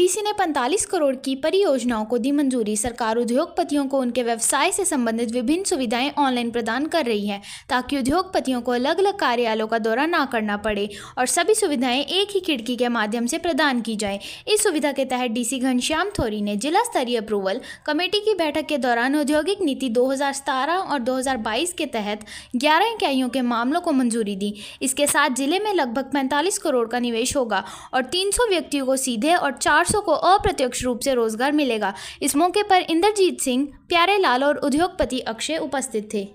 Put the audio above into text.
DC ने 45 करोड़ की परियोजनाओं को दी मंजूरी सरकार उद्योगपतियों को उनके व्यवसाय से संबंधित विभिन्न सुविधाएं ऑनलाइन प्रदान कर रही है ताकि उद्योगपतियों को अलग अलग कार्यालयों का दौरा ना करना पड़े और सभी सुविधाएं एक ही खिड़की के माध्यम से प्रदान की जाए इस सुविधा के तहत डीसी घनश्याम थोरी ने जिला स्तरीय अप्रूवल कमेटी की बैठक के दौरान औद्योगिक नीति दो और दो के तहत ग्यारह इकाइयों के मामलों को मंजूरी दी इसके साथ जिले में लगभग पैंतालीस करोड़ का निवेश होगा और तीन व्यक्तियों को सीधे और चार 400 को अप्रत्यक्ष रूप से रोजगार मिलेगा इस मौके पर इंद्रजीत सिंह प्यारे लाल और उद्योगपति अक्षय उपस्थित थे